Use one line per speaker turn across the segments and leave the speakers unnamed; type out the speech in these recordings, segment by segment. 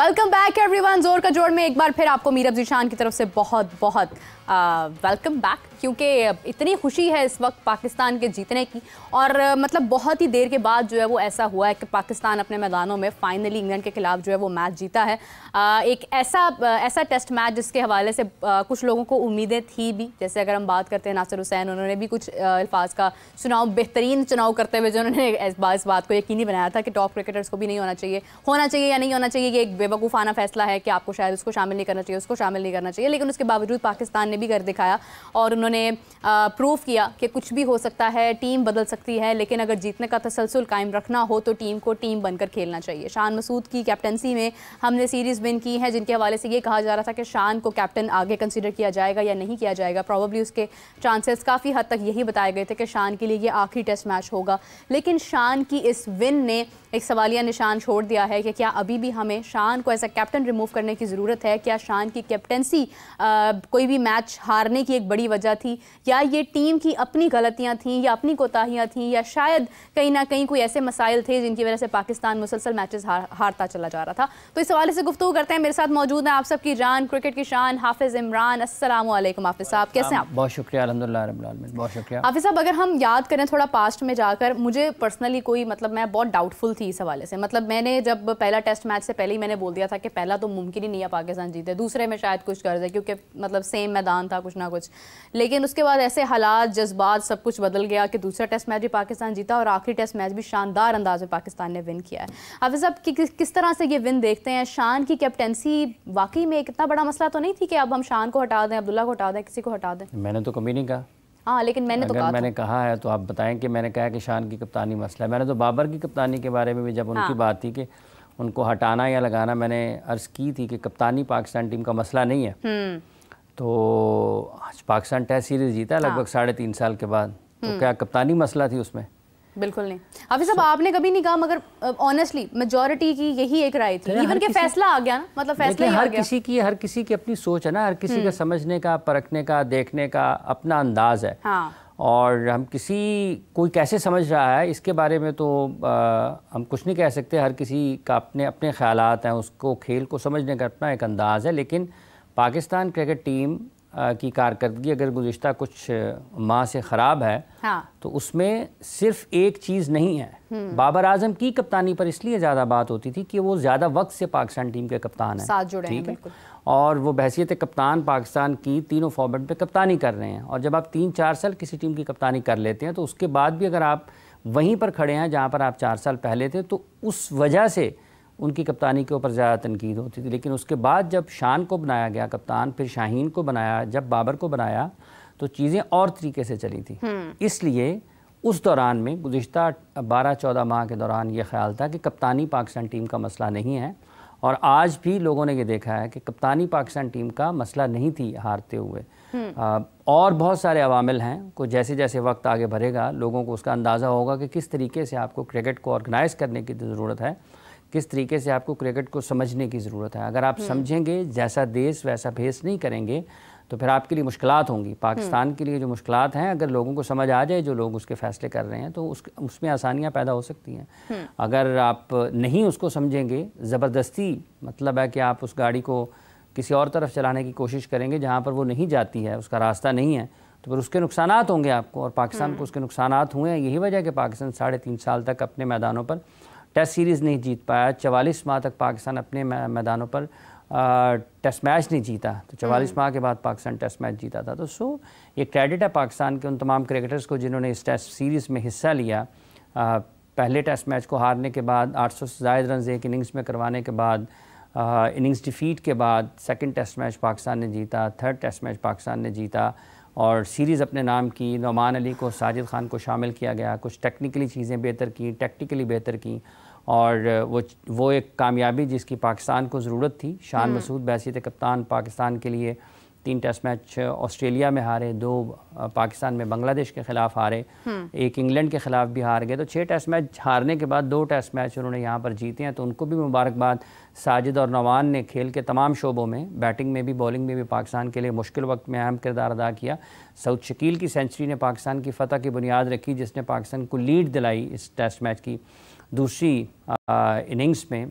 Welcome back everyone जोर का जोड़ में एक बार फिर आपको मीरब जीशान की तरफ से बहुत बहुत वेलकम बैक क्योंकि इतनी खुशी है इस वक्त पाकिस्तान के जीतने की और मतलब बहुत ही देर के बाद जो है वो ऐसा हुआ है कि पाकिस्तान अपने मैदानों में फाइनली इंग्लैंड के खिलाफ जो है वो मैच जीता है एक ऐसा ऐसा टेस्ट मैच जिसके हवाले से कुछ लोगों को उम्मीदें थी भी जैसे अगर हम बात करते हैं नासिर हुसैन उन्होंने भी कुछ अल्फाज का चुनाव बेहतरीन चुनाव करते हुए जो उन्होंने इस बात को यकीनी बनाया था कि टॉप क्रिकेटर्स को भी नहीं होना चाहिए होना चाहिए या नहीं होना चाहिए ये एक बेवकूफ़ाना फैसला है कि आपको शायद उसको शामिल नहीं करना चाहिए उसको शामिल नहीं करना चाहिए लेकिन उसके बावजूद पाकिस्तान ने भी कर दिखाया और उन्होंने प्रूव किया कि कुछ भी हो सकता है टीम बदल सकती है लेकिन अगर जीतने का तसलसल कायम रखना हो तो टीम को टीम बनकर खेलना चाहिए शान मसूद की कैप्टनसी में हमने सीरीज़ विन की है जिनके हवाले से ये कहा जा रहा था कि शान को कैप्टन आगे कंसिडर किया जाएगा या नहीं किया जाएगा प्रॉबली उसके चांसेस काफ़ी हद तक यही बताए गए थे कि शान के लिए ये आखिरी टेस्ट मैच होगा लेकिन शान की इस विन ने एक सवालिया निशान छोड़ दिया है कि क्या अभी भी हमें शान को ऐसा कैप्टन रिमूव करने की ज़रूरत है क्या शान की कैप्टनसी कोई भी मैच मैच हारने की एक बड़ी वजह थी या ये टीम की अपनी गलतियाँ थीं या अपनी कोताहियाँ थीं या शायद कहीं ना कहीं कोई ऐसे मसाइल थे जिनकी वजह से पाकिस्तान मुसलसल मैचेस हार, हारता चला जा रहा था तो इस हवाले से गुफ्तु करते हैं मेरे साथ मौजूद हैं आप सबकी जान क्रिकेट की शान हाफिज़ इमरान असल हाफिज़ साहब कैसे आप
बहुत शुक्रिया अलहमदिल्ला बहुत शुक्रिया हाफिज़
साहब अगर हम याद करें थोड़ा पास्ट में जाकर मुझे पर्सनली कोई मतलब मैं बहुत डाउटफुल थी इस हवाले से मतलब मैंने जब पहला टेस्ट मैच से पहले ही मैंने बोल दिया था कि पहला तो मुमकिन ही नहीं है पाकिस्तान जीते दूसरे में शायद कुछ कर है क्योंकि मतलब सेम मैदान प्लान था कुछ ना कुछ लेकिन उसके बाद ऐसे हालात जज्बात सब कुछ बदल गया कि दूसरा टेस्ट मैच भी पाकिस्तान जीता और आखिरी टेस्ट मैच भी शानदार अंदाज में पाकिस्तान ने विन किया है हाफिज साहब कि, कि, किस तरह से ये विन देखते हैं शान की कैप्टनसी वाकई में इतना बड़ा मसला तो नहीं थी कि अब हम शान को हटा दें अब्दुल्ला को हटा दें किसी को हटा दें
मैंने तो कभी नहीं कहा
हाँ लेकिन मैंने तो कहा मैंने
कहा है तो आप बताएं कि मैंने कहा कि शान की कप्तानी मसला है मैंने तो बाबर की कप्तानी के बारे में भी जब उनकी हाँ। बात थी कि उनको हटाना या लगाना मैंने अर्ज़ की थी कि कप्तानी पाकिस्तान टीम का मसला नहीं है हम्म। तो आज पाकिस्तान टेस्ट सीरीज जीता हाँ। लगभग साढ़े तीन साल के बाद तो हम्म। क्या कप्तानी मसला थी उसमें
बिल्कुल नहीं हाफिज साहब आपने कभी नहीं कहा मगर ऑनेस्टली uh, मेजोरिटी की यही एक राय थी इवन के फैसला आ गया ना मतलब फैसला ही हर आ गया। किसी
की हर किसी की अपनी सोच है ना हर किसी का हम्म। समझने का परखने का देखने का अपना अंदाज है हाँ। और हम किसी कोई कैसे समझ रहा है इसके बारे में तो आ, हम कुछ नहीं कह सकते हर किसी का अपने अपने ख्याल हैं उसको खेल को समझने का अपना एक अंदाज़ है लेकिन पाकिस्तान क्रिकेट टीम की कारकर्दगी अगर गुज्त कुछ माह से ख़राब है हाँ। तो उसमें सिर्फ एक चीज़ नहीं है हम्म। बाबर आजम की कप्तानी पर इसलिए ज़्यादा बात होती थी कि वो ज़्यादा वक्त से पाकिस्तान टीम के कप्तान हैं साथ जुड़े हैं और वो बहसीत कप्तान पाकिस्तान की तीनों फॉर्मेट पे कप्तानी कर रहे हैं और जब आप तीन चार साल किसी टीम की कप्तानी कर लेते हैं तो उसके बाद भी अगर आप वहीं पर खड़े हैं जहाँ पर आप चार साल पहले थे तो उस वजह से उनकी कप्तानी के ऊपर ज़्यादा तनकीद होती थी लेकिन उसके बाद जब शान को बनाया गया कप्तान फिर शाहीन को बनाया जब बाबर को बनाया तो चीज़ें और तरीके से चली थी हम्म। इसलिए उस दौरान में गुज्त बारह चौदह माह के दौरान ये ख्याल था कि कप्तानी पाकिस्तान टीम का मसला नहीं है और आज भी लोगों ने ये देखा है कि कप्तानी पाकिस्तान टीम का मसला नहीं थी हारते हुए हम्म। आ, और बहुत सारे अवामिल हैं को जैसे जैसे वक्त आगे बढ़ेगा लोगों को उसका अंदाज़ा होगा कि किस तरीके से आपको क्रिकेट को ऑर्गेनाइज़ करने की ज़रूरत है किस तरीके से आपको क्रिकेट को समझने की ज़रूरत है अगर आप हम्म। समझेंगे जैसा देश वैसा भेस नहीं करेंगे तो फिर आपके लिए मुश्किल होंगी हम्म। पाकिस्तान के लिए जो मुश्किल हैं अगर लोगों को समझ आ जाए जो लोग उसके फैसले कर रहे हैं तो उस उसमें आसानियाँ पैदा हो सकती हैं हम्म। अगर आप नहीं उसको समझेंगे ज़बरदस्ती मतलब है कि आप उस गाड़ी को किसी और तरफ चलाने की कोशिश करेंगे जहाँ पर वो नहीं जाती है उसका रास्ता नहीं है तो फिर उसके नुकसान होंगे आपको और पाकिस्तान को उसके नुकसान हुए हैं यही वजह कि पाकिस्तान साढ़े तीन साल तक अपने मैदानों पर टेस्ट सीरीज़ नहीं जीत पाया चवालीस माह तक पाकिस्तान अपने मैदानों पर टेस्ट मैच नहीं जीता तो चवालीस हम्म। माह के बाद पाकिस्तान टेस्ट मैच जीता था तो सो ये क्रेडिट है पाकिस्तान के उन तमाम क्रिकेटर्स को जिन्होंने इस टेस्ट सीरीज़ में हिस्सा लिया आ, पहले टेस्ट मैच को हारने के बाद 800 से ज़ायद रन एक इनिंग्स में करवाने के बाद इनिंग्स डिफीट के बाद सेकंड टेस्ट मैच पाकिस्तान ने जीता थर्ड टेस्ट मैच पाकिस्तान ने जीता और सीरीज़ अपने नाम की नौमान अली को साजिद ख़ान को शामिल किया गया कुछ टेक्निकली चीज़ें बेहतर की टेक्टिकली बेहतर की और वो वो एक कामयाबी जिसकी पाकिस्तान को ज़रूरत थी शान हम्म। मसूद बैसीत कप्तान पाकिस्तान के लिए तीन टेस्ट मैच ऑस्ट्रेलिया में हारे दो पाकिस्तान में बांग्लादेश के खिलाफ हारे हम्म। एक इंग्लैंड के खिलाफ भी हार गए तो छः टेस्ट मैच हारने के बाद दो टेस्ट मैच उन्होंने यहाँ पर जीते हैं तो उनको भी मुबारकबाद साजिद और नवान ने खेल के तमाम शोबों में बैटिंग में भी बॉलिंग में भी पाकिस्तान के लिए मुश्किल वक्त में अहम किरदार अदा किया सऊद शकील की सेंचुरी ने पाकिस्तान की फतह की बुनियाद रखी जिसने पाकिस्तान को लीड दिलाई इस टेस्ट मैच की दूसरी इनिंग्स में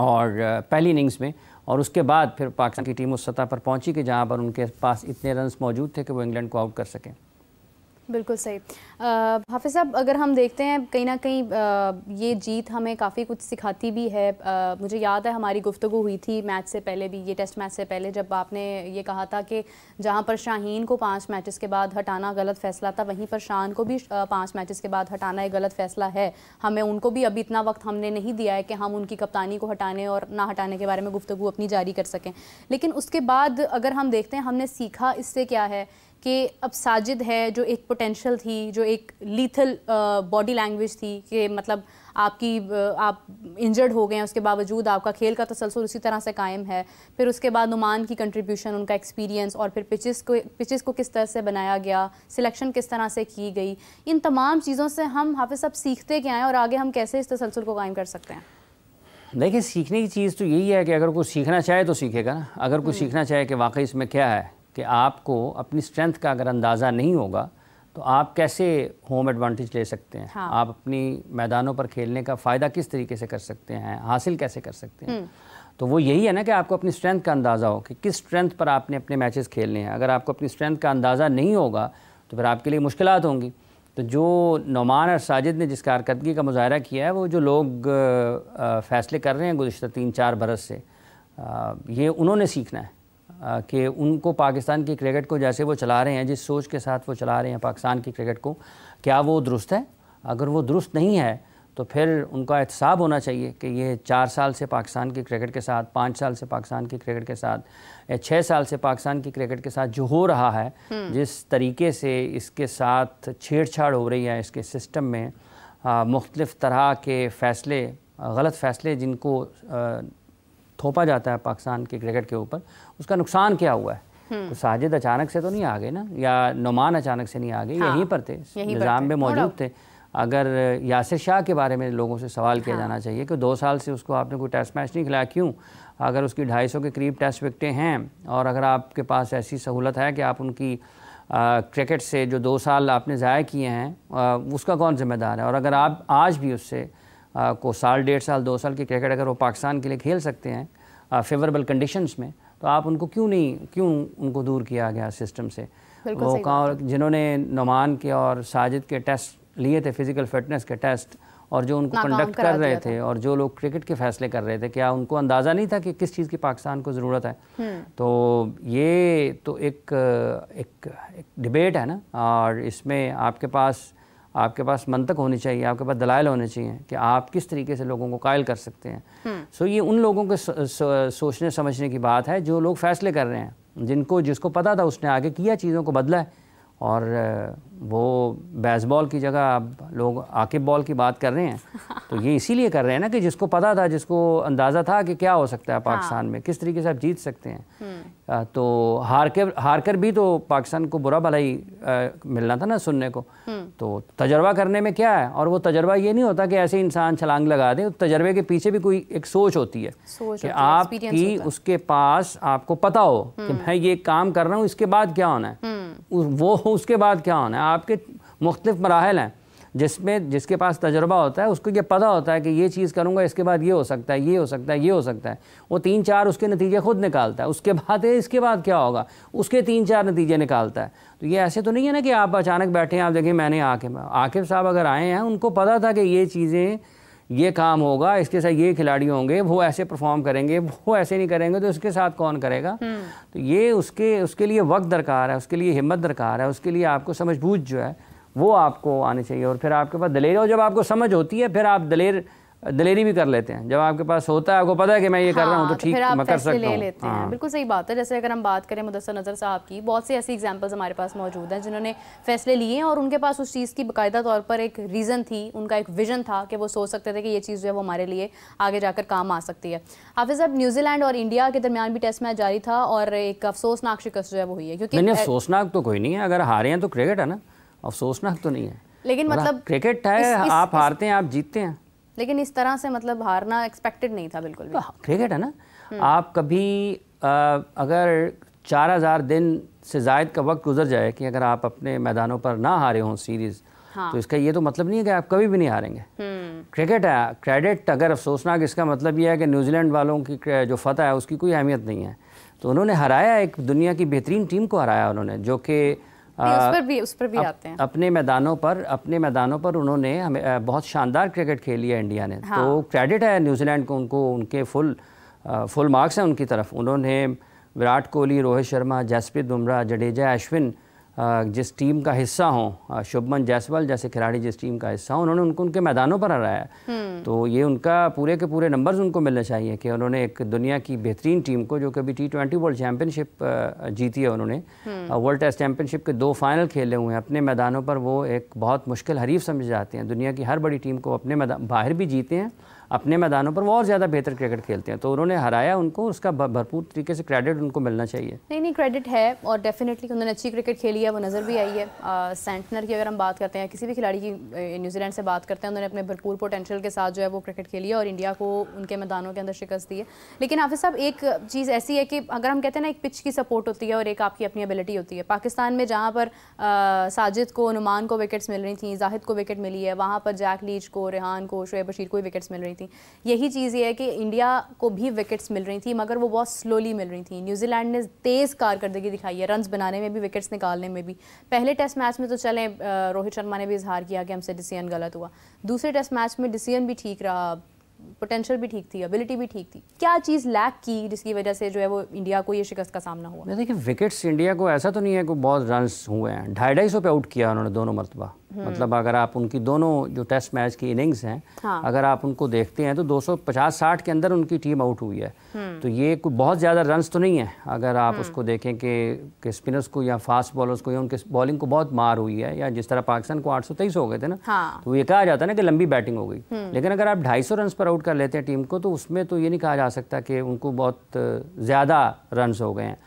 और पहली इनिंग्स में और उसके बाद फिर पाकिस्तान की टीम उस सतह पर पहुंची कि जहां पर उनके पास इतने रन्स मौजूद थे कि वो इंग्लैंड को आउट कर सकें
बिल्कुल सही हाफिज़ साहब अगर हम देखते हैं कहीं ना कहीं आ, ये जीत हमें काफ़ी कुछ सिखाती भी है आ, मुझे याद है हमारी गुफ्तु हुई थी मैच से पहले भी ये टेस्ट मैच से पहले जब आपने ये कहा था कि जहां पर शाहीन को पांच मैचेस के बाद हटाना गलत फ़ैसला था वहीं पर शान को भी पांच मैचेस के बाद हटाना एक गलत फ़ैसला है हमें उनको भी अभी इतना वक्त हमने नहीं दिया है कि हम उनकी कप्तानी को हटाने और ना हटाने के बारे में गुफ्तु अपनी जारी कर सकें लेकिन उसके बाद अगर हम देखते हैं हमने सीखा इससे क्या है कि अब साजिद है जो एक पोटेंशियल थी जो एक लीथल बॉडी लैंग्वेज थी कि मतलब आपकी uh, आप इंजर्ड हो गए हैं उसके बावजूद आपका खेल का तसलसल उसी तरह से कायम है फिर उसके बाद नुमान की कंट्रीब्यूशन उनका एक्सपीरियंस और फिर पिचेस को पिचेस को किस तरह से बनाया गया सिलेक्शन किस तरह से की गई इन तमाम चीज़ों से हम हाफिज़ साहब सीखते क्या हैं और आगे हम कैसे इस तसलसल को कायम कर सकते हैं
देखिए सीखने की चीज़ तो यही है कि अगर कोई सीखना चाहे तो सीखेगा ना अगर कोई हम्म। सीखना चाहे कि वाकई इसमें क्या है कि आपको अपनी स्ट्रेंथ का अगर अंदाज़ा नहीं होगा तो आप कैसे होम एडवांटेज ले सकते हैं हाँ। आप अपनी मैदानों पर खेलने का फ़ायदा किस तरीके से कर सकते हैं हासिल कैसे कर सकते हैं हम्म। तो वो यही है ना कि आपको अपनी स्ट्रेंथ का अंदाज़ा हो कि किस स्ट्रेंथ पर आपने अपने मैचेस खेलने हैं अगर आपको अपनी स्ट्रेंथ का अंदाज़ा नहीं होगा तो फिर आपके लिए मुश्किल होंगी तो जो नुमान और साजिद ने जिस कारकर्दगी का मुजाहरा किया है वो जो लोग फैसले कर रहे हैं गुज्तर तीन चार बरस से ये उन्होंने सीखना है कि उनको पाकिस्तान की क्रिकेट को जैसे वो चला रहे हैं जिस सोच के साथ वो चला रहे हैं पाकिस्तान की क्रिकेट को क्या वो दुरुस्त है अगर वो दुरुस्त नहीं है तो फिर उनका एहतसाब होना चाहिए कि ये चार साल से पाकिस्तान की क्रिकेट के साथ पाँच साल से पाकिस्तान की क्रिकेट के साथ या छः साल से पाकिस्तान की क्रिकेट के साथ जो हो रहा है हम्म। जिस तरीके से इसके साथ छेड़छाड़ हो रही है इसके सिस्टम में मुख्तलिफ़ तरह के फ़ैसले गलत फ़ैसले जिनको थोपा जाता है पाकिस्तान के क्रिकेट के ऊपर उसका नुकसान क्या हुआ है तो साजिद अचानक से तो नहीं आ गए ना या नुमान अचानक से नहीं आ गए हाँ, यहीं पर थे निज़ाम में मौजूद थे अगर यासिर शाह के बारे में लोगों से सवाल किया हाँ। जाना चाहिए कि दो साल से उसको आपने कोई टेस्ट मैच नहीं खिलाया क्यों अगर उसकी ढाई सौ के करीब टेस्ट विकटें हैं और अगर आपके पास ऐसी सहूलत है कि आप उनकी आ, क्रिकेट से जो दो साल आपने ज़ाया किए हैं आ, उसका कौन जिम्मेदार है और अगर आप आज भी उससे को साल डेढ़ साल दो साल के क्रिकेट अगर वो पाकिस्तान के लिए खेल सकते हैं फेवरेबल कंडीशंस में तो आप उनको क्यों नहीं क्यों उनको दूर किया गया सिस्टम से वो कहाँ जिन्होंने नुमान के और साजिद के टेस्ट लिए थे फिज़िकल फिटनेस के टेस्ट और जो उनको कंडक्ट कर रहे थे और जो लोग क्रिकेट के फैसले कर रहे थे क्या उनको अंदाज़ा नहीं था कि किस चीज़ की पाकिस्तान को ज़रूरत है हम्म। तो ये तो एक एक, एक डिबेट है ना और इसमें आपके पास आपके पास मंतक होनी चाहिए आपके पास दलायल होने चाहिए कि आप किस तरीके से लोगों को कायल कर सकते हैं सो हम्म। so, ये उन लोगों के सोचने समझने की बात है जो लोग फैसले कर रहे हैं जिनको जिसको पता था उसने आगे किया चीज़ों को बदला है और वो बेसबॉल की जगह अब लोग आकिब बॉल की बात कर रहे हैं तो ये इसीलिए कर रहे हैं ना कि जिसको पता था जिसको अंदाज़ा था कि क्या हो सकता है पाकिस्तान हाँ। में किस तरीके से आप जीत सकते हैं हम्म। तो हार के हार कर भी तो पाकिस्तान को बुरा भलाई मिलना था ना सुनने को हम्म। तो तजर्बा करने में क्या है और वो तजर्बा ये नहीं होता कि ऐसे इंसान छलांग लगा दें तजर्बे के पीछे भी कोई एक सोच होती है कि आपकी उसके पास आपको पता हो कि हम्म। मैं ये काम कर रहा हूँ इसके बाद क्या होना है वो उसके बाद क्या होना है आपके मुख्तफ मराहल हैं जिसमें जिसके पास तजर्बा होता है उसको ये पता होता है कि ये चीज़ करूँगा इसके बाद ये हो सकता है ये हो सकता है ये हो सकता है वो तीन चार उसके नतीजे खुद निकालता है उसके बाद इसके बाद क्या होगा उसके तीन चार नतीजे निकालता है तो ये ऐसे तो नहीं है ना कि आप अचानक बैठे हैं आप देखें मैंने आके आकिब साहब अगर आए हैं उनको पता था कि ये चीज़ें ये काम होगा इसके साथ ये खिलाड़ी होंगे वो ऐसे परफॉर्म करेंगे वो ऐसे नहीं करेंगे तो उसके साथ कौन करेगा हम्म। तो ये उसके उसके लिए वक्त दरकार है उसके लिए हिम्मत दरकार है उसके लिए आपको समझबूझ जो है वो आपको आनी चाहिए और फिर आपके पास दलेर और जब आपको समझ होती है फिर आप दलेर दलेरी भी कर लेते हैं जब आपके पास होता है आपको पता है कि मैं ये हाँ, कर रहा हूँ तो, हाँ, तो ठीक तो कर ले लेते हैं हाँ। बिल्कुल
सही बात है जैसे अगर हम बात करें मुदसर नज़र साहब की बहुत सी ऐसी एग्जांपल्स हमारे पास मौजूद हैं जिन्होंने फैसले लिए हैं और उनके पास उस चीज़ की बाकायदा तौर पर एक रीज़न थी उनका एक विजन था कि वो सोच सकते थे कि ये चीज़ जो है वो हमारे लिए आगे जाकर काम आ सकती है हाफिज साहब न्यूजीलैंड और इंडिया के दरमियान भी टेस्ट मैच जारी था और एक अफसोसनाक शिकस्त जो है वो हुई है क्योंकि अफसोसनाक
तो कोई नहीं है अगर हारे हैं तो क्रिकेट है ना अफसोसनाक तो नहीं है लेकिन मतलब क्रिकेट है आप हारते हैं आप जीतते हैं
लेकिन इस तरह से मतलब हारना एक्सपेक्टेड नहीं था बिल्कुल भी क्रिकेट हाँ, है ना आप
कभी अगर चार हज़ार दिन से जायद का वक्त गुजर जाए कि अगर आप अपने मैदानों पर ना हारे हों सीरीज़ हाँ। तो इसका ये तो मतलब नहीं है कि आप कभी भी नहीं हारेंगे क्रिकेट हम्म। है क्रेडिट अगर अफसोसनाक इसका मतलब ये है कि न्यूजीलैंड वालों की जो फतह है उसकी कोई अहमियत नहीं है तो उन्होंने हराया एक दुनिया की बेहतरीन टीम को हराया उन्होंने जो कि पर
भी उस पर भी आते हैं
अपने मैदानों पर अपने मैदानों पर उन्होंने हमें बहुत शानदार क्रिकेट खेली है इंडिया ने तो हाँ। तो क्रेडिट है न्यूजीलैंड को उनको उनके फुल फुल मार्क्स हैं उनकी तरफ उन्होंने विराट कोहली रोहित शर्मा जसप्रीत बुमराह जडेजा अश्विन जिस टीम का हिस्सा हों शुभमन जायसवाल जैसे खिलाड़ी जिस टीम का हिस्सा हों उन्होंने उनको उनके मैदानों पर हराया हम्म। तो ये उनका पूरे के पूरे नंबर्स उनको मिलने चाहिए कि उन्होंने एक दुनिया की बेहतरीन टीम को जो कभी टी ट्वेंटी वर्ल्ड चैम्पियनशिप जीती है उन्होंने वर्ल्ड टेस्ट चैम्पियनशिप के दो फाइनल खेले हुए हैं अपने मैदानों पर वो एक बहुत मुश्किल हरीफ समझ जाते हैं दुनिया की हर बड़ी टीम को अपने बाहर भी जीते हैं अपने मैदानों पर वो और ज़्यादा बेहतर क्रिकेट खेलते हैं तो उन्होंने हराया उनको उसका भरपूर तरीके से क्रेडिट उनको मिलना चाहिए
नहीं नहीं क्रेडिट है और डेफिनेटली उन्होंने अच्छी क्रिकेट खेली है वो नज़र भी आई है सेंटनर की अगर हम बात करते हैं किसी भी खिलाड़ी की न्यूजीलैंड से बात करते हैं उन्होंने अपने भरपूर पोटेंशियल के साथ जो है वो क्रिकेट खेली है और इंडिया को उनके मैदानों के अंदर शिकस्त दी है लेकिन हाफिज साहब एक चीज़ ऐसी है कि अगर हम कहते हैं ना एक पिच की सपोर्ट होती है और एक आपकी अपनी एबिलिटी होती है पाकिस्तान में जहाँ पर साजिद को नुमान को विकेट्स मिल रही थी जाहिद को विकेट मिली है वहाँ पर जैक लीच को रेहान को शुएब बशीर को विकेट्स मिल रही रही थी यही चीज़ ये है कि इंडिया को भी विकेट्स मिल रही थी मगर वो बहुत स्लोली मिल रही थी न्यूजीलैंड ने तेज़ कारकर्दगी दिखाई है रन बनाने में भी विकेट्स निकालने में भी पहले टेस्ट मैच में तो चलें रोहित शर्मा ने भी इजहार किया कि हमसे डिसीजन गलत हुआ दूसरे टेस्ट मैच में डिसीजन भी ठीक रहा पोटेंशियल भी ठीक थी एबिलिटी भी ठीक थी क्या चीज़ लैक की जिसकी वजह से जो है वो इंडिया को ये शिकस्त का सामना हुआ देखिए
विकेट्स इंडिया को ऐसा तो नहीं है कि बहुत रन हुए हैं ढाई ढाई सौ पे आउट किया उन्होंने दोनों मरतबा मतलब अगर आप उनकी दोनों जो टेस्ट मैच की इनिंग्स हैं हाँ। अगर आप उनको देखते हैं तो 250-60 के अंदर उनकी टीम आउट हुई है हम्म। तो ये कोई बहुत ज़्यादा रन तो नहीं है अगर आप हम्म। उसको देखें कि, कि स्पिनर्स को या फास्ट बॉलर्स को या उनके बॉलिंग को बहुत मार हुई है या जिस तरह पाकिस्तान को आठ हो गए थे ना हाँ। तो ये कहा जाता है ना कि लंबी बैटिंग हो गई हम्म। लेकिन अगर आप ढाई रन पर आउट कर लेते हैं टीम को तो उसमें तो ये नहीं कहा जा सकता कि उनको बहुत ज़्यादा रन हो गए हैं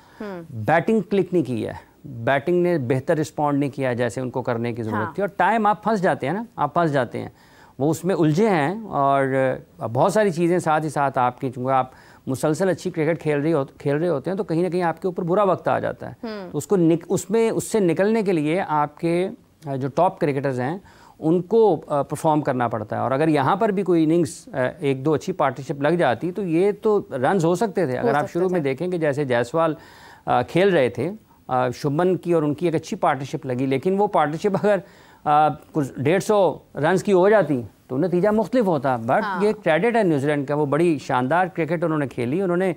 बैटिंग क्लिक नहीं की है बैटिंग ने बेहतर रिस्पॉन्ड नहीं किया जैसे उनको करने की ज़रूरत हाँ। थी और टाइम आप फंस जाते हैं ना आप फंस जाते हैं वो उसमें उलझे हैं और बहुत सारी चीज़ें साथ ही साथ आपकी चूँकि आप मुसलसल अच्छी क्रिकेट खेल रही हो खेल रहे होते हैं तो कहीं ना कहीं आपके ऊपर बुरा वक्त आ जाता है हम्म। तो उसको निक, उसमें उससे निकलने के लिए आपके जो टॉप क्रिकेटर्स हैं उनको परफॉर्म करना पड़ता है और अगर यहाँ पर भी कोई इनिंग्स एक दो अच्छी पार्टनरशिप लग जाती तो ये तो रन हो सकते थे अगर आप शुरू में देखेंगे जैसे जायसवाल खेल रहे थे शुभमन की और उनकी एक अच्छी पार्टनरशिप लगी लेकिन वो पार्टनरशिप अगर कुछ डेढ़ सौ रन की हो जाती तो नतीजा मुख्तफ होता बट हाँ। ये क्रेडिट है न्यूजीलैंड का वो बड़ी शानदार क्रिकेट उन्होंने खेली उन्होंने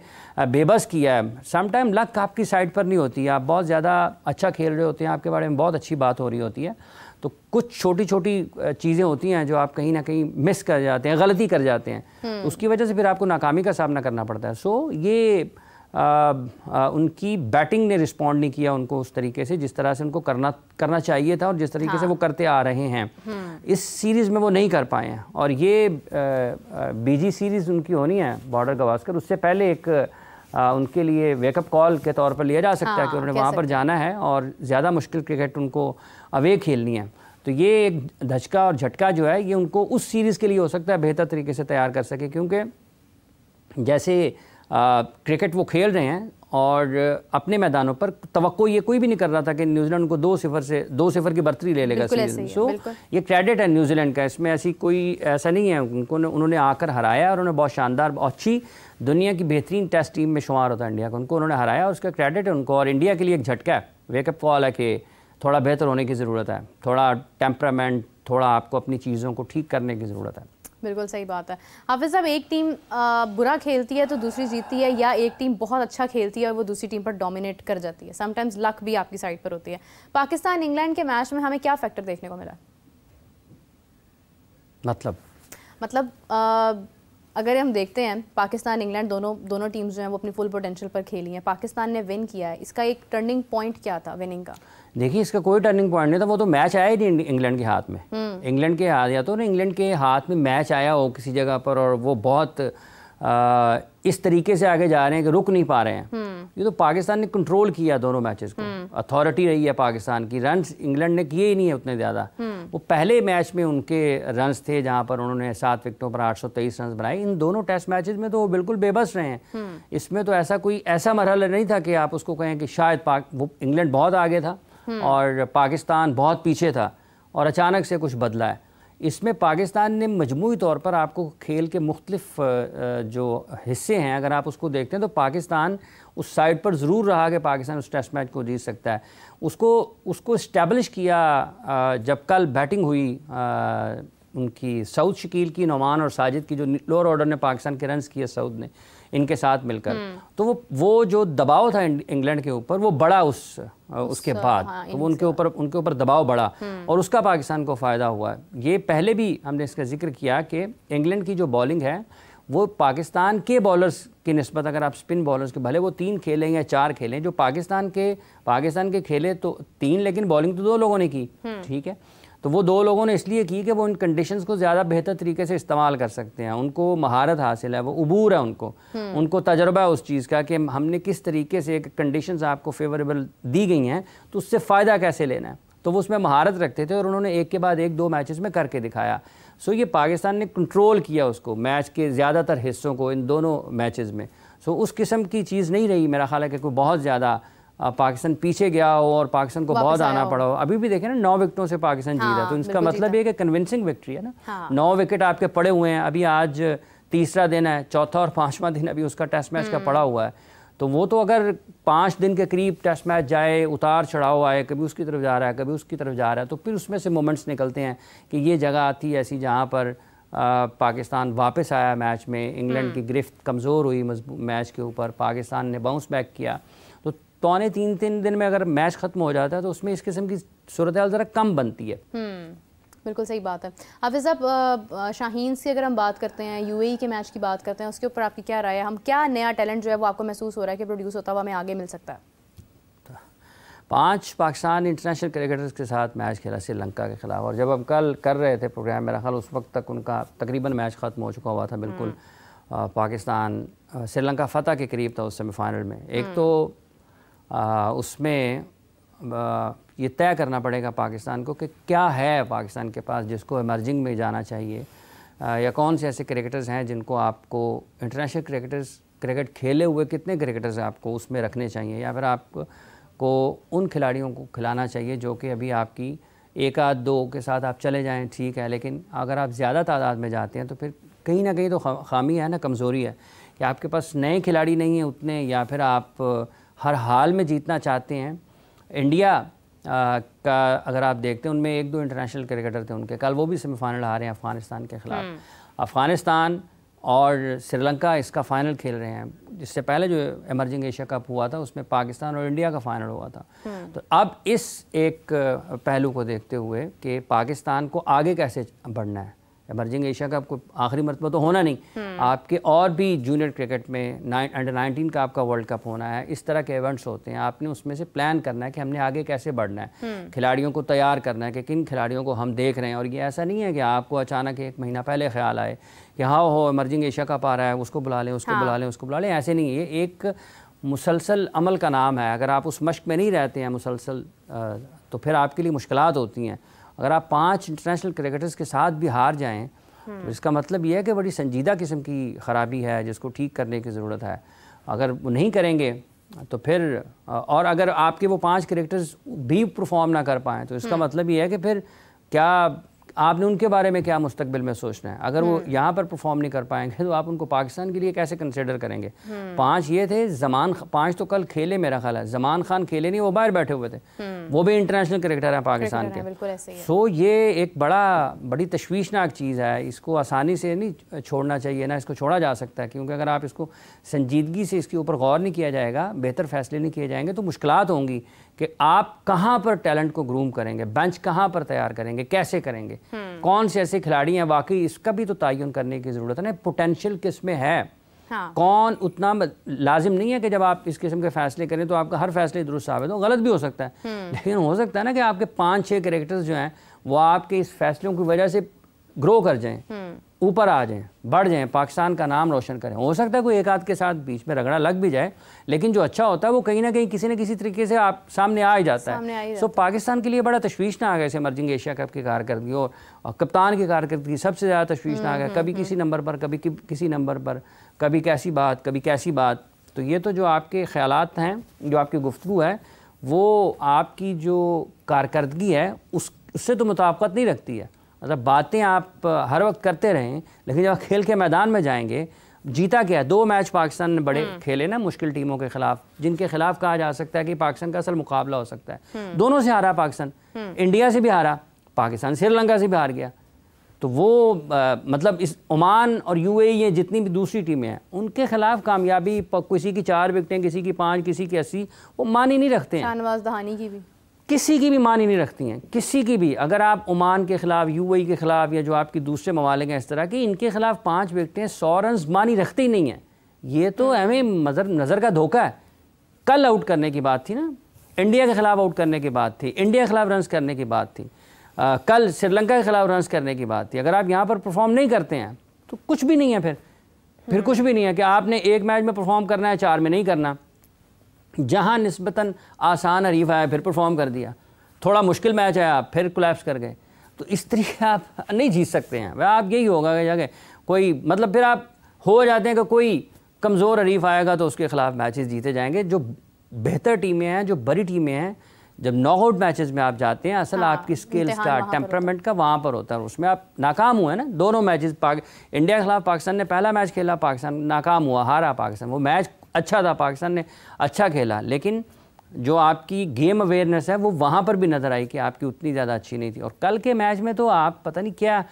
बेबस किया है समटाइम लक आपकी साइड पर नहीं होती आप बहुत ज़्यादा अच्छा खेल रहे होते हैं आपके बारे में बहुत अच्छी बात हो रही होती है तो कुछ छोटी छोटी चीज़ें होती हैं जो आप कहीं ना कहीं मिस कर जाते हैं गलती कर जाते हैं हम्म। उसकी वजह से फिर आपको नाकामी का सामना करना पड़ता है सो ये उनकी बैटिंग ने रिस्पॉन्ड नहीं किया उनको उस तरीके से जिस तरह से उनको करना करना चाहिए था और जिस तरीके हाँ। से वो हाँ। करते आ रहे हैं हम्म। इस सीरीज़ में वो नहीं कर पाए हैं और ये बीजी सीरीज़ उनकी होनी है बॉर्डर गवास्कर उससे पहले एक आ, उनके लिए वेकअप कॉल के तौर पर लिया जा सकता हाँ, है कि हाँ, उन्होंने वहाँ पर जाना है और ज़्यादा मुश्किल क्रिकेट उनको अवे खेलनी है तो ये एक धचका और झटका जो है ये उनको उस सीरीज़ के लिए हो सकता है बेहतर तरीके से तैयार कर सके क्योंकि जैसे क्रिकेट वो खेल रहे हैं और अपने मैदानों पर तो ये कोई भी नहीं कर रहा था कि न्यूजीलैंड को दो सिफर से दो सिफर की बर्तरी ले लेगा में सो ये क्रेडिट है न्यूजीलैंड का इसमें ऐसी कोई ऐसा नहीं है उनको उन्होंने आकर हराया और उन्हें बहुत शानदार अच्छी दुनिया की बेहतरीन टेस्ट टीम में शुमार होता है इंडिया को उनको उन्होंने हराया और उसका क्रेडिट है उनको और इंडिया के लिए एक झटका है वेकअप कॉल है कि थोड़ा बेहतर होने की ज़रूरत है थोड़ा टेम्परामेंट थोड़ा आपको अपनी चीज़ों को ठीक करने की ज़रूरत है
बिल्कुल सही बात है हाफिज साहब एक टीम बुरा खेलती है तो दूसरी जीतती है या एक टीम बहुत अच्छा खेलती है और वो दूसरी टीम पर डोमिनेट कर जाती है समटाइम्स लक भी आपकी साइड पर होती है पाकिस्तान इंग्लैंड के मैच में हमें क्या फैक्टर देखने को मिला मतलब मतलब आ, अगर हम देखते हैं पाकिस्तान इंग्लैंड दोनों दोनों टीम्स जो हैं वो अपनी फुल पोटेंशियल पर खेली हैं पाकिस्तान ने विन किया है इसका एक टर्निंग पॉइंट क्या था विनिंग का
देखिए इसका कोई टर्निंग पॉइंट नहीं था वो तो मैच आया ही नहीं इंग्लैंड के हाथ में हम्म। इंग्लैंड के हाथ या तो ना इंग्लैंड के हाथ में मैच आया हो किसी जगह पर और वो बहुत आ, इस तरीके से आगे जा रहे हैं कि रुक नहीं पा रहे हैं हम्म। ये तो पाकिस्तान ने कंट्रोल किया दोनों मैचेस को अथॉरिटी हम्म। रही है पाकिस्तान की रन इंग्लैंड ने किए ही नहीं है उतने ज़्यादा हम्म। वो पहले मैच में उनके रन थे जहां पर उन्होंने सात विकेटों पर 823 रन बनाए इन दोनों टेस्ट मैचेस में तो वो बिल्कुल बेबस रहे हैं हम्म। इसमें तो ऐसा कोई ऐसा मरहल नहीं था कि आप उसको कहें कि शायद वो इंग्लैंड बहुत आगे था और पाकिस्तान बहुत पीछे था और अचानक से कुछ बदला है इसमें पाकिस्तान ने मजमू तौर पर आपको खेल के मुख्तलिफ जो हिस्से हैं अगर आप उसको देखते हैं तो पाकिस्तान उस साइड पर ज़रूर रहा कि पाकिस्तान उस टेस्ट मैच को जीत सकता है उसको उसको इस्टेबलिश किया जब कल बैटिंग हुई उनकी सऊद शकील की नुमान और साजिद की जो लोअर ऑर्डर ने पाकिस्तान के रन किए सऊद ने इनके साथ मिलकर हम्म। तो वो वो जो दबाव था इंग्लैंड के ऊपर वो बड़ा उस उसके बाद हाँ, तो वो उनके ऊपर उनके ऊपर दबाव बढ़ा हम्म। और उसका पाकिस्तान को फ़ायदा हुआ ये पहले भी हमने इसका जिक्र किया कि इंग्लैंड की जो बॉलिंग है वो पाकिस्तान के बॉलर्स की नस्बत अगर आप स्पिन बॉलर्स के भले वो तीन खेलें या चार खेलें जो पाकिस्तान के पाकिस्तान के खेले तो तीन लेकिन बॉलिंग तो दो लोगों ने की हम्म। ठीक है तो वो दो लोगों ने इसलिए की कि वो इन कंडीशंस को ज़्यादा बेहतर तरीके से इस्तेमाल कर सकते हैं उनको महारत हासिल है वो अबूर है उनको हम्म। उनको तजर्बा है उस चीज़ का कि हमने किस तरीके से कंडीशंस आपको फेवरेबल दी गई हैं तो उससे फ़ायदा कैसे लेना है तो वो उसमें महारत रखते थे और उन्होंने एक के बाद एक दो मैचेस में करके दिखाया सो ये पाकिस्तान ने कंट्रोल किया उसको मैच के ज़्यादातर हिस्सों को इन दोनों मैचेस में सो उस किस्म की चीज़ नहीं रही मेरा ख्याल है कि कोई बहुत ज़्यादा पाकिस्तान पीछे गया हो और पाकिस्तान को बहुत आना पड़ा हो अभी भी देखें ना नौ विकेटों से पाकिस्तान हाँ, है तो इसका मतलब ये कि कन्विंसिंग विक्ट्री है ना हाँ। नौ विकेट आपके पड़े हुए हैं अभी आज तीसरा दिन है चौथा और पाँचवा दिन अभी उसका टेस्ट मैच का हम्म। पड़ा हुआ है तो वो तो अगर पाँच दिन के करीब टेस्ट मैच जाए उतार चढ़ाव आए कभी उसकी तरफ जा रहा है कभी उसकी तरफ जा रहा है तो फिर उसमें से मोमेंट्स निकलते हैं कि ये जगह आती ऐसी जहाँ पर आ, पाकिस्तान वापस आया मैच में इंग्लैंड की हम्म। गिरफ्त कमज़ोर हुई मैच के ऊपर पाकिस्तान ने बाउंस बैक किया तो पौने तीन तीन दिन में अगर मैच ख़त्म हो जाता है तो उसमें इस किस्म की सूरत ज़रा कम बनती है
हम्म। बिल्कुल सही बात है हाफिज़ साहब शाहीन से अगर हम बात करते हैं यूएई के मैच की बात करते हैं उसके ऊपर आपकी क्या राय है हम क्या नया टैलेंट जो है वो आपको महसूस हो रहा है कि प्रोड्यूस होता हुआ हमें आगे मिल सकता है
पांच पाकिस्तान इंटरनेशनल क्रिकेटर्स के साथ मैच खेला श्रीलंका के खिलाफ और जब हम कल कर रहे थे प्रोग्राम मेरा ख्याल उस वक्त तक उनका तकरीबन मैच ख़त्म हो चुका हुआ था बिल्कुल हम्म। पाकिस्तान श्रीलंका फतह के करीब था उस सेमीफाइनल में एक हम्म। तो उसमें ये तय करना पड़ेगा पाकिस्तान को कि क्या है पाकिस्तान के पास जिसको एमर्जिंग में जाना चाहिए या कौन से ऐसे क्रिकेटर्स हैं जिनको आपको इंटरनेशनल क्रिकेटर्स क्रिकेट खेले हुए कितने क्रिकेटर्स आपको उसमें रखने चाहिए या फिर आपको उन खिलाड़ियों को खिलाना चाहिए जो कि अभी आपकी एक आध दो के साथ आप चले जाएं ठीक है लेकिन अगर आप ज़्यादा तादाद में जाते हैं तो फिर कहीं ना कहीं तो खामी है ना कमज़ोरी है कि आपके पास नए खिलाड़ी नहीं हैं उतने या फिर आप हर हाल में जीतना चाहते हैं इंडिया का अगर आप देखते हैं उनमें एक दो इंटरनेशनल क्रिकेटर थे उनके कल वो भी सेमीफाइनल हारे हैं अफगानिस्तान के खिलाफ हम्म। अफगानिस्तान और श्रीलंका इसका फ़ाइनल खेल रहे हैं जिससे पहले जो एमर्जिंग एशिया कप हुआ था उसमें पाकिस्तान और इंडिया का फ़ाइनल हुआ था हम्म। तो अब इस एक पहलू को देखते हुए कि पाकिस्तान को आगे कैसे बढ़ना है एमरजिंग एशिया कप को आखिरी मरतबा तो होना नहीं हम्म। आपके और भी जूनियर क्रिकेट में नाइन अंडर नाइनटीन का आपका वर्ल्ड कप होना है इस तरह के इवेंट्स होते हैं आपने उसमें से प्लान करना है कि हमने आगे कैसे बढ़ना है हम्म। खिलाड़ियों को तैयार करना है कि किन खिलाड़ियों को हम देख रहे हैं और ये ऐसा नहीं है कि आपको अचानक एक महीना पहले ख्याल आए कि हाँ हो एमरजिंग एशिया कप आ रहा है उसको बुला लें उसको बुला हाँ। लें उसको बुला लें ऐसे नहीं है एक मुसलसल अमल का नाम है अगर आप उस मश्क में नहीं रहते हैं मुसलसल तो फिर आपके लिए मुश्किल होती हैं अगर आप पाँच इंटरनेशनल क्रिकेटर्स के साथ भी हार जाएँ तो इसका मतलब यह है कि बड़ी संजीदा किस्म की खराबी है जिसको ठीक करने की ज़रूरत है अगर वो नहीं करेंगे तो फिर और अगर आपके वो पांच क्रिकेटर्स भी परफॉर्म ना कर पाएँ तो इसका हम्म। मतलब ये है कि फिर क्या आपने उनके बारे में क्या मुस्तबिल में सोचना है अगर वो हम्म। यहाँ पर परफॉर्म नहीं कर पाएंगे तो आप उनको पाकिस्तान के लिए कैसे कंसिडर करेंगे हम्म। पांच ये थे जमान पांच तो कल खेले मेरा ख्याल है जमान खान खेले नहीं वो बाहर बैठे हुए थे हम्म। वो भी इंटरनेशनल क्रिकेटर हैं पाकिस्तान
के
सो ये एक बड़ा बड़ी तशवीशनाक चीज़ है इसको आसानी से नहीं छोड़ना चाहिए ना इसको छोड़ा जा सकता है क्योंकि अगर आप इसको संजीदगी से इसके ऊपर गौर नहीं किया जाएगा बेहतर फैसले नहीं किए जाएंगे तो मुश्किल होंगी कि आप कहाँ पर टैलेंट को ग्रूम करेंगे बेंच कहाँ पर तैयार करेंगे कैसे करेंगे हम्म। कौन से ऐसे खिलाड़ी हैं वाकई इसका भी तो तयन करने की ज़रूरत है ना पोटेंशियल किस में है हाँ। कौन उतना लाजिम नहीं है कि जब आप इस किस्म के फैसले करें तो आपका हर फैसले दुरुस्त साबित हो गलत भी हो सकता है हम्म। लेकिन हो सकता है ना कि आपके पाँच छः करेक्टर्स जो हैं वो आपके इस फैसलों की वजह से ग्रो कर जाएं हम्म। ऊपर आ जाएं बढ़ जाएं पाकिस्तान का नाम रोशन करें हो सकता है कोई एक आध के साथ बीच में रगड़ा लग भी जाए लेकिन जो अच्छा होता है वो कहीं ना कहीं किसी न किसी तरीके से आप सामने आ ही जाता है सो so, पाकिस्तान के लिए बड़ा गया है इमर्जिंग एशिया कप की कारकर्दगी और, और कप्तान की कारकर्दगी सबसे ज़्यादा आ है हम्म, कभी हम्म, किसी नंबर पर कभी किसी नंबर पर कभी कैसी बात कभी कैसी बात तो ये तो जो आपके ख्याल हैं जो आपकी गुफ्तु है वो आपकी जो कारकर्दगी है उस उससे तो मुताबकत नहीं रखती है मतलब बातें आप हर वक्त करते रहें लेकिन जब खेल के मैदान में जाएंगे जीता क्या दो मैच पाकिस्तान ने बड़े हम्म। खेले ना मुश्किल टीमों के खिलाफ जिनके खिलाफ कहा जा सकता है कि पाकिस्तान का असल मुकाबला हो सकता है हम्म। दोनों से हारा पाकिस्तान हम्म। इंडिया से भी हारा पाकिस्तान श्रीलंका से भी हार गया तो वो आ, मतलब इस ओमान और यूएई ये जितनी भी दूसरी टीमें हैं उनके खिलाफ कामयाबी किसी की चार विकटें किसी की पाँच किसी की अस्सी वो मान ही नहीं रखते
हैं की भी
किसी की भी मानी नहीं रखती हैं किसी की भी अगर आप ओमान के ख़िलाफ़ यूएई के ख़िलाफ़ या जो आपकी दूसरे ममालिक हैं इस तरह की इनके ख़िलाफ़ पाँच विकटें सौ रन मानी रखती ही नहीं हैं ये तो हम्म। हमें मज़र नज़र का धोखा है कल आउट करने की बात थी ना इंडिया के ख़िलाफ़ आउट करने की बात थी इंडिया के ख़िलाफ़ रन करने की बात थी आ, कल श्रीलंका के ख़िलाफ़ रन करने की बात थी अगर आप यहाँ पर परफॉर्म नहीं करते हैं तो कुछ भी नहीं है फिर फिर हम्म। कुछ भी नहीं है कि आपने एक मैच में परफॉर्म करना है चार में नहीं करना जहाँ नस्बता आसान हरीफ आया फिर परफॉर्म कर दिया थोड़ा मुश्किल मैच आया आप फिर कोलेप्स कर गए तो इस तरीके आप नहीं जीत सकते हैं वह आप यही होगा कि जाके कोई मतलब फिर आप हो जाते हैं कि कोई कमज़ोर हरीफ आएगा तो उसके ख़िलाफ़ मैचेस जीते जाएंगे जो बेहतर टीमें हैं जो बड़ी टीमें हैं जब नॉकआउट मैचेस में आप जाते हैं असल हाँ, आपकी स्किल्स का टेम्परामेंट का वहाँ पर होता है उसमें आप नाकाम हुए ना दोनों मैचेस पाक इंडिया के खिलाफ पाकिस्तान ने पहला मैच खेला पाकिस्तान नाकाम हुआ हारा पाकिस्तान वो मैच अच्छा था पाकिस्तान ने अच्छा खेला लेकिन जो आपकी गेम अवेयरनेस है वो वहाँ पर भी नज़र आई कि आपकी उतनी ज़्यादा अच्छी नहीं थी और कल के मैच में तो आप पता नहीं क्या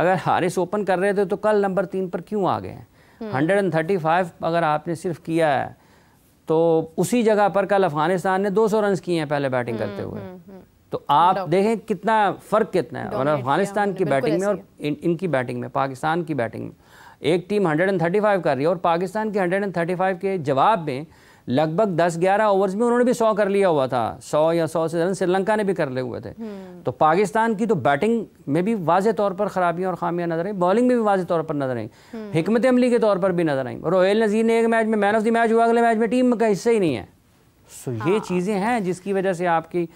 अगर हारिस ओपन कर रहे थे तो कल नंबर तीन पर क्यों आ गए हैं हंड्रेड एंड थर्टी फाइव अगर आपने सिर्फ किया है तो उसी जगह पर कल अफगानिस्तान ने दो सौ रन किए हैं पहले बैटिंग हम्म, करते हुए हम्म, हम्म। तो आप देखें कितना फ़र्क कितना है और अफगानिस्तान की बैटिंग में और इन, इनकी बैटिंग में पाकिस्तान की बैटिंग में एक टीम 135 कर रही है और पाकिस्तान के 135 के जवाब में लगभग 10-11 ओवर्स में उन्होंने भी 100 कर लिया हुआ था 100 या 100 से ज़्यादा श्रीलंका ने भी कर लिए हुए थे हम्म। तो पाकिस्तान की तो बैटिंग में भी वाज तौर पर ख़राबियाँ और खामियाँ नजर आई बॉलिंग में भी वाज तौर पर नजर आई हमत हम्म। अमली के तौर पर भी नजर आई रोयल नज़ीर ने एक मैच में मैन ऑफ द मैच हुआ अगले मैच में टीम का हिस्सा ही नहीं है सो ये हाँ। चीज़ें हैं जिसकी वजह से आपकी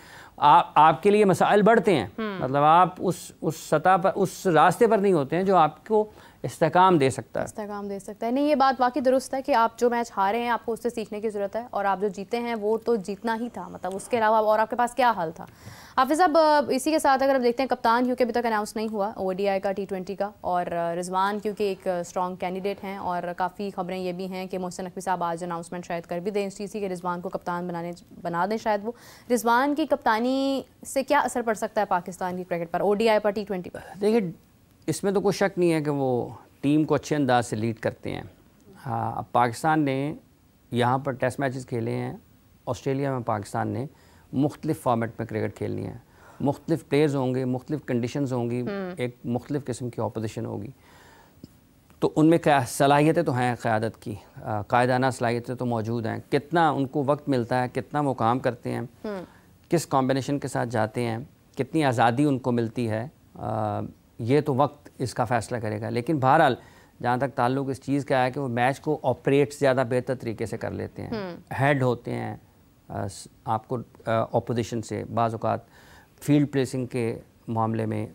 आप आपके लिए मसाइल बढ़ते हैं हम्म। मतलब आप उस उस सतह पर उस रास्ते पर नहीं होते हैं जो आपको इस्तेकाम दे सकता है
इस्तेकाम दे सकता है नहीं ये बात वाकई दुरुस्त है कि आप जो मैच हारे हैं आपको उससे सीखने की ज़रूरत है और आप जो जीते हैं वो तो जीतना ही था मतलब उसके अलावा और आपके पास क्या हाल था हाफिज साहब इसी के साथ अगर आप देखते हैं कप्तान क्योंकि अभी तक अनाउंस नहीं हुआ ओ का टी का और रिजवान क्योंकि एक स्ट्रॉन्ग कैंडिडेट हैं और काफ़ी खबरें ये भी हैं कि मोहसिन नकवी साहब आज अनाउंसमेंट शायद कर भी दें इस के रिजवान को कप्तान बनाने बना दें शायद वो रिजवान की कप्तानी से क्या असर पड़ सकता है पाकिस्तान की क्रिकेट पर ओ पर टी पर देखिए
इसमें तो कोई शक नहीं है कि वो टीम को अच्छे अंदाज से लीड करते हैं हाँ अब पाकिस्तान ने यहाँ पर टेस्ट मैचेस खेले हैं ऑस्ट्रेलिया में पाकिस्तान ने मुख्तलिफ फॉर्मेट में क्रिकेट खेलनी है मुख्तलिफ प्लेयर्स होंगे मुख्तलिफ कंडीशन होंगी हम्म। एक मुख्तलिफ किस्म की अपोजिशन होगी तो उनमें क्या सलाहियतें तो हैं क़्यादत की कायदाना सलाहियतें तो मौजूद हैं कितना उनको वक्त मिलता है कितना वो काम करते हैं हम्म। किस कॉम्बिनेशन के साथ जाते हैं कितनी आज़ादी उनको मिलती है आ, ये तो वक्त इसका फ़ैसला करेगा लेकिन बहरहाल जहाँ तक ताल्लुक इस चीज़ का है कि वो मैच को ऑपरेट ज़्यादा बेहतर तरीके से कर लेते हैं हम्म। हेड होते हैं आपको ऑपोजिशन से बाज़ात फील्ड प्लेसिंग के मामले में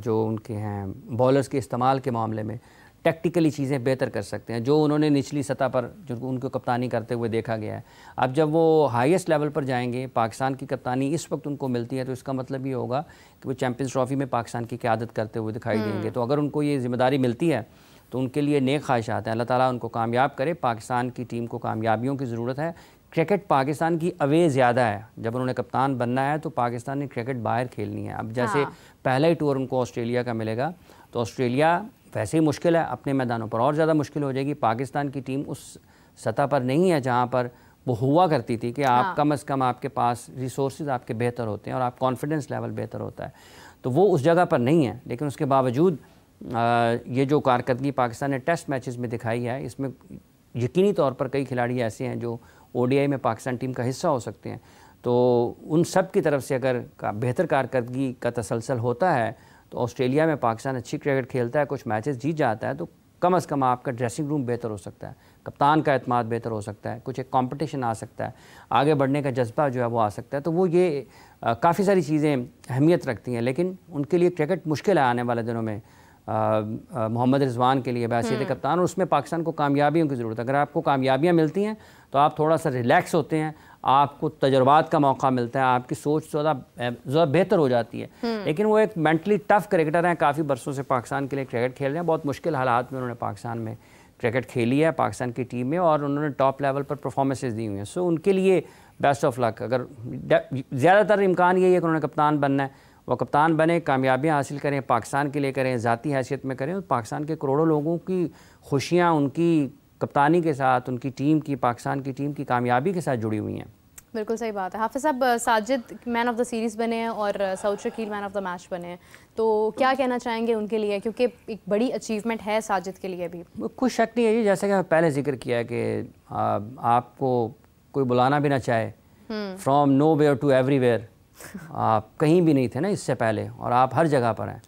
जो उनके हैं बॉलर्स के इस्तेमाल के मामले में टैक्टिकली चीज़ें बेहतर कर सकते हैं जो उन्होंने निचली सतह पर जो उनको कप्तानी करते हुए देखा गया है अब जब वो हाईएस्ट लेवल पर जाएंगे पाकिस्तान की कप्तानी इस वक्त उनको मिलती है तो इसका मतलब ये होगा कि वो चैम्पियंस ट्रॉफी में पाकिस्तान की क्यादत करते हुए दिखाई हम्म। देंगे तो अगर उनको ये जिम्मेदारी मिलती है तो उनके लिए नेक ख्वाहिशात हैं अल्लाह ताली उनको कामयाब करे पाकिस्तान की टीम को कामयाबियों की ज़रूरत है क्रिकेट पाकिस्तान की अवे ज़्यादा है जब उन्होंने कप्तान बनना है तो पाकिस्तान ने क्रिकेट बाहर खेलनी है अब जैसे हाँ। पहला ही टूर उनको ऑस्ट्रेलिया का मिलेगा तो ऑस्ट्रेलिया वैसे ही मुश्किल है अपने मैदानों पर और ज़्यादा मुश्किल हो जाएगी पाकिस्तान की टीम उस सतह पर नहीं है जहाँ पर वो हुआ करती थी कि आप हाँ। कम अज़ कम आपके पास रिसोर्स आपके बेहतर होते हैं और आप कॉन्फिडेंस लेवल बेहतर होता है तो वो उस जगह पर नहीं है लेकिन उसके बावजूद आ, ये जो कारकर्दगी पाकिस्तान ने टेस्ट मैचेस में दिखाई है इसमें यकीनी तौर पर कई खिलाड़ी ऐसे हैं जो ओ में पाकिस्तान टीम का हिस्सा हो सकते हैं तो उन सब की तरफ से अगर का बेहतर कारकर्दगी का तसलसल होता है तो ऑस्ट्रेलिया में पाकिस्तान अच्छी क्रिकेट खेलता है कुछ मैचेस जीत जाता है तो कम अज़ कम आपका ड्रेसिंग रूम बेहतर हो सकता है कप्तान का अतमाद बेहतर हो सकता है कुछ एक कॉम्पटिशन आ सकता है आगे बढ़ने का जज्बा जो है वो आ सकता है तो वो ये काफ़ी सारी चीज़ें अहमियत रखती हैं लेकिन उनके लिए क्रिकेट मुश्किल है आने वाले दिनों में मोहम्मद रिजवान के लिए बैसी हम्म। कप्तान और उसमें पाकिस्तान को कामयाबियों की ज़रूरत है अगर आपको कामयाबियाँ मिलती हैं तो आप थोड़ा सा रिलैक्स होते हैं आपको तजुर्बात का मौका मिलता है आपकी सोच तो ज़्यादा ज़्यादा बेहतर हो जाती है हम्म। लेकिन वो एक मेंटली टफ क्रिकेटर हैं काफ़ी बरसों से पाकिस्तान के लिए क्रिकेट खेल रहे हैं बहुत मुश्किल हालात में उन्होंने पाकिस्तान में क्रिकेट खेली है पाकिस्तान की टीम में और उन्होंने टॉप लेवल पर परफॉर्मेंसेज दी हुई हैं सो उनके लिए बेस्ट ऑफ लक अगर ज़्यादातर इम्कान यही है कि उन्होंने कप्तान बनना है वो कप्तान बने कामयाबियाँ हासिल करें पाकिस्तान के लिए करें ज़ाती हैसियत में करें और पाकिस्तान के करोड़ों लोगों की खुशियाँ उनकी कप्तानी के साथ उनकी टीम की पाकिस्तान की टीम की कामयाबी के साथ जुड़ी हुई हैं
बिल्कुल सही बात है Hafiz sahab Sajid man of the series बने हैं और Saud Shakeel man of the match बने हैं तो क्या कहना चाहेंगे उनके लिए क्योंकि एक बड़ी अचीवमेंट है साजिद के लिए भी
कुछ शक नहीं है जी जैसे कि मैं पहले जिक्र किया कि आपको कोई बुलाना भी ना चाहे
from
nowhere to everywhere आप कहीं भी नहीं थे ना इससे पहले और आप हर जगह पर हैं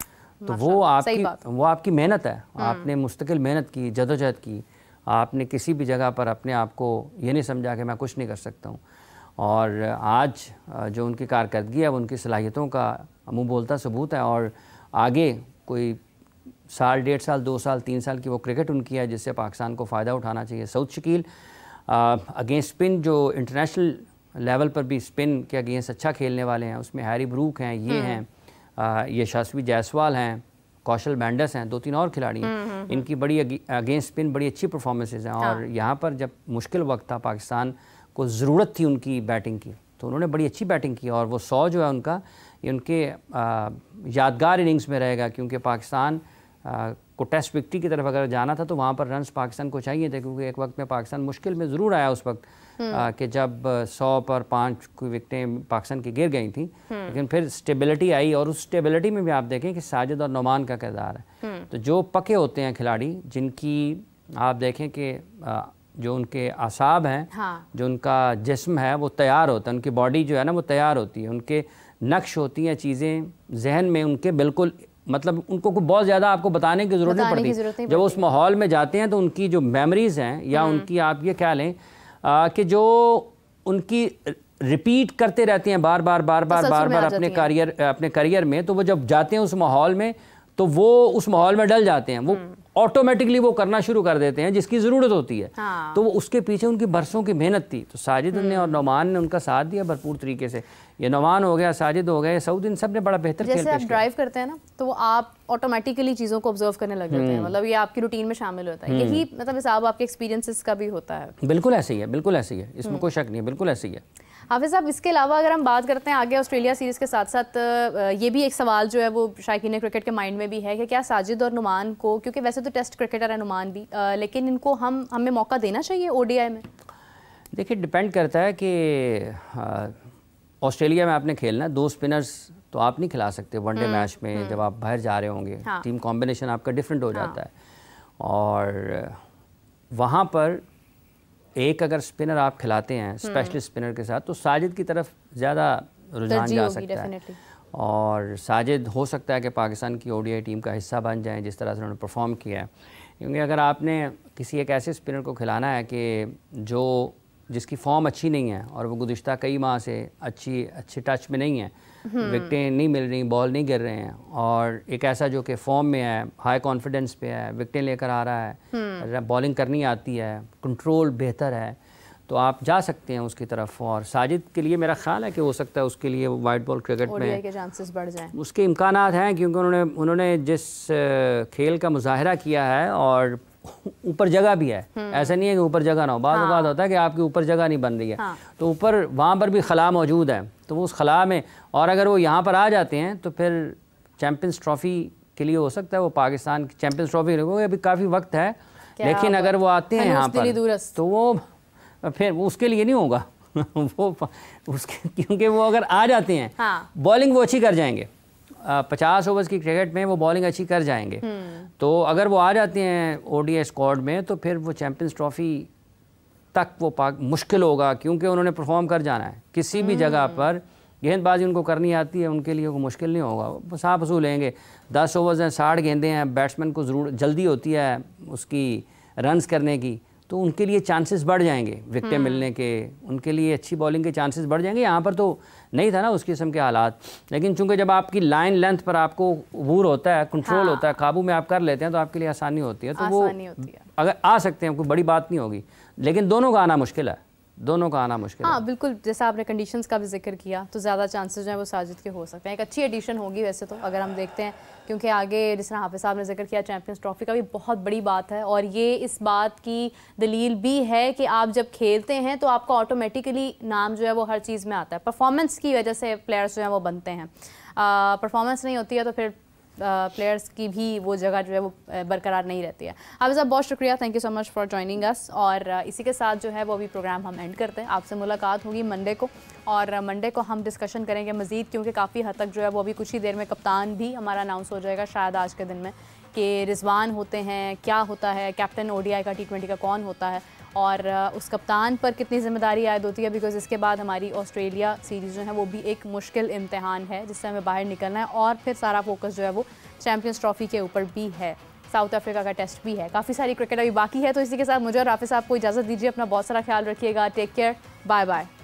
तो वो आपकी वो आपकी मेहनत है हम्म। आपने मुस्तकिल मेहनत की जदोजहद की आपने किसी भी जगह पर अपने आप को ये नहीं समझा कि मैं कुछ नहीं कर सकता हूँ और आज जो उनकी कारकर्दगी है उनकी सलाहियतों का मुँह बोलता सबूत है और आगे कोई साल डेढ़ साल दो साल तीन साल की वो क्रिकेट उनकी है जिससे पाकिस्तान को फ़ायदा उठाना चाहिए सऊद शकील अगेंस्ट स्पिन जो इंटरनेशनल लेवल पर भी स्पिन के अगेंस्ट अच्छा खेलने वाले हैं उसमें हैरी ब्रूक हैं ये हम्म। हैं यशस्वी जायसवाल हैं कौशल मैंडस हैं दो तीन और खिलाड़ी हैं हम्म, हम्म, हम्म। इनकी बड़ी अगेंस्ट स्पिन बड़ी अच्छी परफॉर्मेंसेज हैं और हाँ। यहाँ पर जब मुश्किल वक्त था पाकिस्तान को ज़रूरत थी उनकी बैटिंग की तो उन्होंने बड़ी अच्छी बैटिंग की और वो सौ जो है उनका ये उनके आ, यादगार इनिंग्स में रहेगा क्योंकि पाकिस्तान को टेस्ट विक्ट्री की तरफ अगर जाना था तो वहाँ पर रन पाकिस्तान को चाहिए थे क्योंकि एक वक्त में पाकिस्तान मुश्किल में ज़रूर आया उस वक्त हम्म। कि जब सौ पर पाँच विकटें पाकिस्तान की गिर गई थी हम्म। लेकिन फिर स्टेबिलिटी आई और उस स्टेबिलिटी में भी आप देखें कि साजिद और नुमान का किरदार है हम्म। तो जो पके होते हैं खिलाड़ी जिनकी आप देखें कि जो उनके असाब हैं हाँ। जो उनका जिस्म है वो तैयार होता है उनकी बॉडी जो है ना वो तैयार होती है उनके नक्श होती हैं चीज़ें जहन में उनके बिल्कुल मतलब उनको को बहुत ज़्यादा आपको बताने की ज़रूरत नहीं पड़ती जब उस माहौल में जाते हैं तो उनकी जो मेमोरीज़ हैं या हम्म। उनकी आप ये क्या लें कि जो उनकी रिपीट करते रहते हैं बार बार बार बार बार बार अपने करियर अपने करियर में तो वो जब जाते हैं उस माहौल में तो वो उस माहौल में डल जाते हैं वो हम्म। ऑटोमेटिकली वो करना शुरू कर देते हैं जिसकी ज़रूरत होती है हाँ। तो वो उसके पीछे उनकी बरसों की मेहनत थी तो साजिद ने और हम्म। नौमान ने उनका साथ दिया भरपूर तरीके से ये नौमान हो गया साजिद हो गया सऊद इन सब ने बड़ा बेहतर जैसे आप ड्राइव
करते हैं ना तो वो आप ऑटोमेटिकली चीज़ों को ऑब्जर्व करने लग जाते हैं हम्म। मतलब ये आपकी रूटीन में शामिल होता है यही हम्म। मतलब हिसाब आपके एक्सपीरियंसिस का भी होता है
बिल्कुल ऐसे ही है बिल्कुल ऐसे ही है इसमें कोई शक नहीं है बिल्कुल ऐसे ही है
हाफिज़ साहब इसके अलावा अगर हम बात करते हैं आगे ऑस्ट्रेलिया सीरीज़ के साथ साथ ये भी एक सवाल जो है वो शायकीन क्रिकेट के माइंड में भी है कि क्या साजिद और नुमान को क्योंकि वैसे तो टेस्ट क्रिकेटर है नुमान भी लेकिन इनको हम हमें मौका देना चाहिए ओ में
देखिए डिपेंड करता है कि ऑस्ट्रेलिया में आपने खेलना दो स्पिनर्स तो आप नहीं खिला सकते वनडे मैच हम्म, में जब हम्म। आप बाहर जा रहे होंगे हाँ। टीम कॉम्बिनेशन आपका डिफरेंट हो हाँ। जाता है और वहाँ पर एक अगर स्पिनर आप खिलाते हैं स्पेशलिस्ट हम्म। स्पिनर के साथ तो साजिद की तरफ ज़्यादा रुझान जा सकता है और साजिद हो सकता है कि पाकिस्तान की ओडीआई टीम का हिस्सा बन जाए जिस तरह से उन्होंने परफॉर्म किया है क्योंकि अगर आपने किसी एक ऐसे स्पिनर को खिलाना है कि जो जिसकी फॉर्म अच्छी नहीं है और वो गुज्त कई माह से अच्छी अच्छे टच में नहीं है
हम्म। विकटें
नहीं मिल रही बॉल नहीं गिर रहे हैं और एक ऐसा जो कि फॉर्म में है हाई कॉन्फिडेंस पे है विकटें लेकर आ रहा है बॉलिंग हम्म। करनी आती है कंट्रोल बेहतर है तो आप जा सकते हैं उसकी तरफ और साजिद के लिए मेरा ख्याल है कि हो सकता है उसके लिए वाइट बॉल क्रिकेट में के
चांसेस बढ़ जाएं
उसके इम्कान हैं क्योंकि उन्होंने उन्होंने जिस खेल का मुजाहरा किया है और ऊपर जगह भी है हम्म। ऐसा नहीं है कि ऊपर जगह ना हो बाद हाँ। होता है कि आपके ऊपर जगह नहीं बन रही है हाँ। तो ऊपर वहाँ पर भी खला मौजूद है तो वो उस खला में और अगर वो यहाँ पर आ जाते हैं तो फिर चैम्पियंस ट्रॉफ़ी के लिए हो सकता है वो पाकिस्तान की चैम्पियंस ट्रॉफ़ी अभी काफ़ी वक्त है
लेकिन अगर वो आते हैं यहाँ पर
तो वो फिर उसके लिए नहीं होगा वो उसके क्योंकि वो अगर आ जाते हैं हाँ। बॉलिंग वो अच्छी कर जाएंगे पचास ओवर्स की क्रिकेट में वो बॉलिंग अच्छी कर जाएंगे हम्म। तो अगर वो आ जाते हैं ओडीआई स्क्वाड में तो फिर वो चैम्पियंस ट्रॉफी तक वो पाक मुश्किल होगा क्योंकि उन्होंने परफॉर्म कर जाना है किसी भी हम्म। जगह पर गेंदबाजी उनको करनी आती है उनके लिए वो मुश्किल नहीं होगा वो साफ वसूल लेंगे दस ओवर्स हैं साठ गेंदे हैं बैट्समैन को ज़रूर जल्दी होती है उसकी रन्स करने की तो उनके लिए चांसेस बढ़ जाएंगे विकटें हम्म। मिलने के उनके लिए अच्छी बॉलिंग के चांसेस बढ़ जाएंगे यहाँ पर तो नहीं था ना उस किस्म के हालात लेकिन चूंकि जब आपकी लाइन लेंथ पर आपको वूर होता है कंट्रोल हाँ। होता है काबू में आप कर लेते हैं तो आपके लिए आसानी होती है तो वो अगर आ सकते हैं कोई बड़ी बात नहीं होगी लेकिन दोनों का आना मुश्किल है दोनों का आना मुश्किल
हाँ बिल्कुल जैसे आपने कंडीशंस का भी जिक्र किया तो ज़्यादा चांसेस जो है वो साजिद के हो सकते हैं एक अच्छी एडिशन होगी वैसे तो अगर हम देखते हैं क्योंकि आगे जिस तरह हाफिज साहब ने जिक्र किया चैम्पियंस ट्रॉफी का भी बहुत बड़ी बात है और ये इस बात की दलील भी है कि आप जब खेलते हैं तो आपका ऑटोमेटिकली नाम जो है वो हर चीज़ में आता है परफॉर्मेंस की वजह से प्लेयर्स जो हैं वो बनते हैं परफॉर्मेंस नहीं होती है तो फिर प्लेयर्स की भी वो जगह जो है वो बरकरार नहीं रहती है आप साहब बहुत शुक्रिया thank you so much for joining us और इसी के साथ जो है वो अभी प्रोग्राम हम एंड करते हैं आपसे मुलाकात होगी मंडे को और मंडे को हम डिस्कशन करेंगे मज़ीद क्योंकि काफ़ी हद तक जो है वो अभी कुछ ही देर में कप्तान भी हमारा अनाउंस हो जाएगा शायद आज के दिन में कि रिजवान होते हैं क्या होता है कैप्टन ओडीआई का टी ट्वेंटी का कौन होता है और उस कप्तान पर कितनी जिम्मेदारी आयद होती है बिकॉज इसके बाद हमारी ऑस्ट्रेलिया सीरीज़ जो है वो भी एक मुश्किल इम्तहान है जिससे हमें बाहर निकलना है और फिर सारा फोकस जो है वो चैम्पियंस ट्रॉफी के ऊपर भी है साउथ अफ्रीका का टेस्ट भी है काफ़ी सारी क्रिकेट अभी बाकी है तो इसी के साथ मुझे और राफि साहब को इजाज़त दीजिए अपना बहुत सारा ख्याल रखिएगा टेक केयर बाय बाय